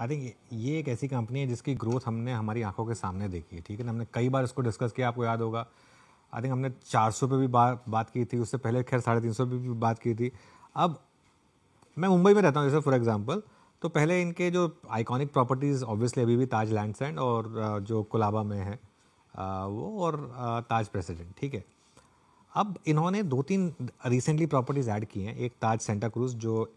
I think ये एक ऐसी कंपनी है जिसकी ग्रोथ हमने हमारी आंखों के सामने देखी है ठीक है ना हमने कई बार इसको डिस्कस किया आपको याद होगा आई थिंक हमने चार सौ पे भी बा, बात की थी उससे पहले खैर साढ़े तीन सौ पे भी बात की थी अब मैं मुंबई में रहता हूँ जैसे फॉर एग्जाम्पल तो पहले इनके जो आइकॉनिक प्रॉपर्टीज़ ऑब्वियसली अभी भी ताज लैंड सैंड और जो कोलाबा में है वो और ताज प्रेसिडेंट ठीक है अब इन्होंने दो तीन रिसेंटली प्रॉपर्टीज़ ऐड की हैं एक ताज सेंटा क्रूज जो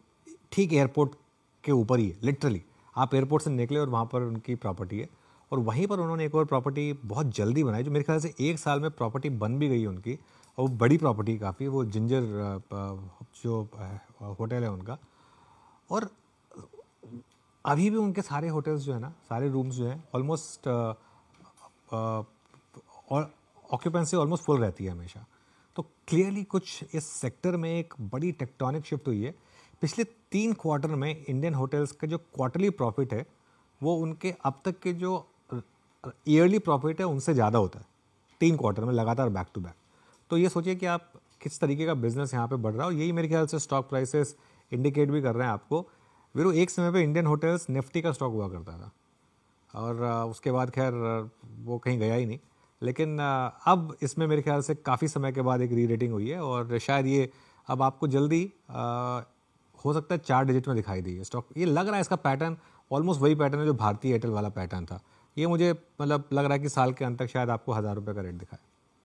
ठीक एयरपोर्ट के ऊपर ही है लिटरली आप एयरपोर्ट से निकले और वहाँ पर उनकी प्रॉपर्टी है और वहीं पर उन्होंने एक और प्रॉपर्टी बहुत जल्दी बनाई जो मेरे ख्याल से एक साल में प्रॉपर्टी बन भी गई उनकी और बड़ी प्रॉपर्टी काफ़ी वो जिंजर जो होटल है उनका और अभी भी उनके सारे होटल्स जो है ना सारे रूम्स जो हैं ऑलमोस्ट और ऑक्यूपेंसी ऑलमोस्ट फुल रहती है हमेशा तो क्लियरली कुछ इस सेक्टर में एक बड़ी टेक्टोनिक शिफ्ट हुई है पिछले तीन क्वार्टर में इंडियन होटल्स का जो क्वार्टरली प्रॉफिट है वो उनके अब तक के जो ईयरली प्रॉफिट है उनसे ज़्यादा होता है तीन क्वार्टर में लगातार बैक टू बैक तो ये सोचिए कि आप किस तरीके का बिजनेस यहाँ पे बढ़ रहा हो यही मेरे ख्याल से स्टॉक प्राइसेस इंडिकेट भी कर रहे हैं आपको वीरू एक समय पे इंडियन होटल्स निफ्टी का स्टॉक हुआ करता था और उसके बाद खैर वो कहीं गया ही नहीं लेकिन अब इसमें मेरे ख्याल से काफ़ी समय के बाद एक री रेटिंग हुई है और शायद ये अब आपको जल्दी हो सकता है चार डिजिट में दिखाई दी स्टॉक ये लग रहा है इसका पैटर्न ऑलमोस्ट वही पैटर्न है जो भारतीय एयरटेल वाला पैटर्न था ये मुझे मतलब लग रहा है कि साल के अंत तक शायद आपको हज़ार रुपये का रेट दिखाए